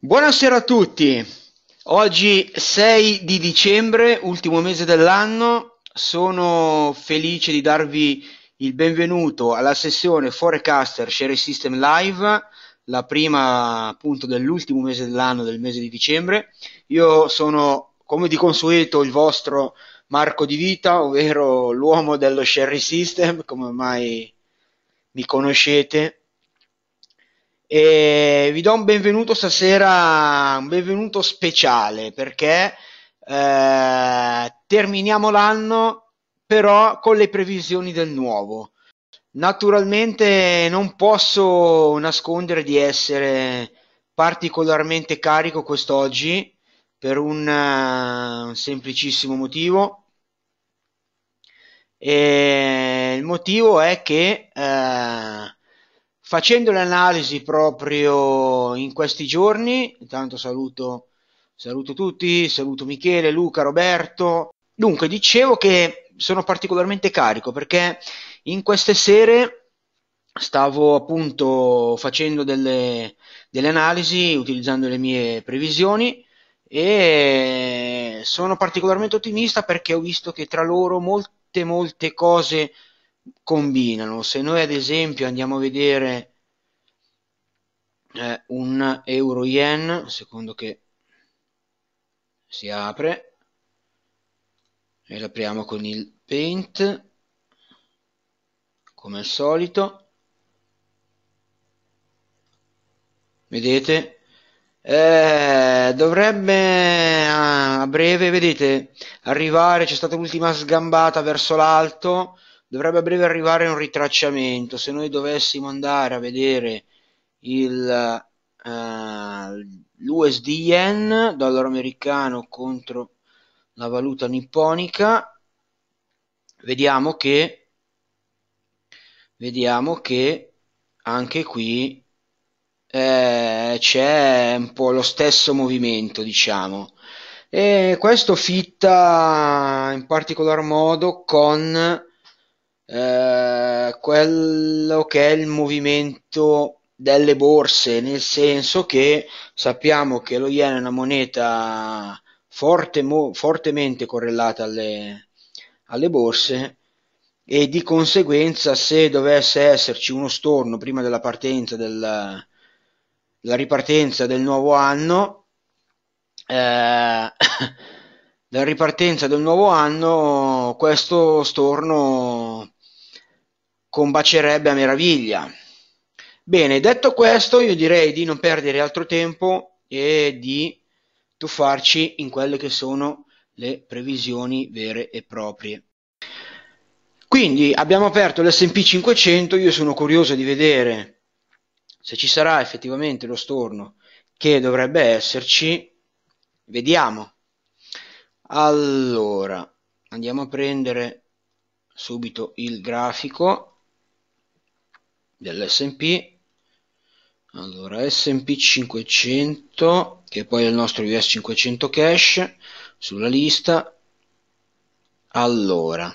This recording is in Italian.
Buonasera a tutti, oggi 6 di dicembre, ultimo mese dell'anno, sono felice di darvi il benvenuto alla sessione Forecaster Share System Live, la prima appunto dell'ultimo mese dell'anno, del mese di dicembre. Io sono come di consueto il vostro Marco Di Vita, ovvero l'uomo dello Share System, come mai mi conoscete e vi do un benvenuto stasera, un benvenuto speciale perché eh, terminiamo l'anno però con le previsioni del nuovo. Naturalmente non posso nascondere di essere particolarmente carico quest'oggi per un, uh, eh, un semplicissimo motivo. E il motivo è che uh, Facendo l'analisi proprio in questi giorni, intanto saluto, saluto tutti, saluto Michele, Luca, Roberto. Dunque, dicevo che sono particolarmente carico perché in queste sere stavo appunto facendo delle, delle analisi utilizzando le mie previsioni e sono particolarmente ottimista perché ho visto che tra loro molte molte cose combinano. Se noi ad esempio andiamo a vedere eh, un euro yen, secondo che si apre, e l'apriamo con il paint, come al solito. Vedete? Eh, dovrebbe a breve, vedete, arrivare, c'è stata l'ultima sgambata verso l'alto, dovrebbe a breve arrivare un ritracciamento. Se noi dovessimo andare a vedere il, uh, eh, l'USD yen, dollaro americano contro la valuta nipponica, vediamo che vediamo che anche qui eh, c'è un po' lo stesso movimento, diciamo. E questo fitta in particolar modo con eh, quello che è il movimento delle borse, nel senso che sappiamo che lo yen è una moneta forte, mo, fortemente correlata alle, alle borse e di conseguenza se dovesse esserci uno storno prima della partenza del, della ripartenza del nuovo anno eh, della ripartenza del nuovo anno questo storno combacerebbe a meraviglia. Bene, detto questo, io direi di non perdere altro tempo e di tuffarci in quelle che sono le previsioni vere e proprie. Quindi abbiamo aperto l'SP 500, io sono curioso di vedere se ci sarà effettivamente lo storno che dovrebbe esserci. Vediamo. Allora, andiamo a prendere subito il grafico dell'S&P allora S&P 500 che poi è il nostro US 500 cash sulla lista allora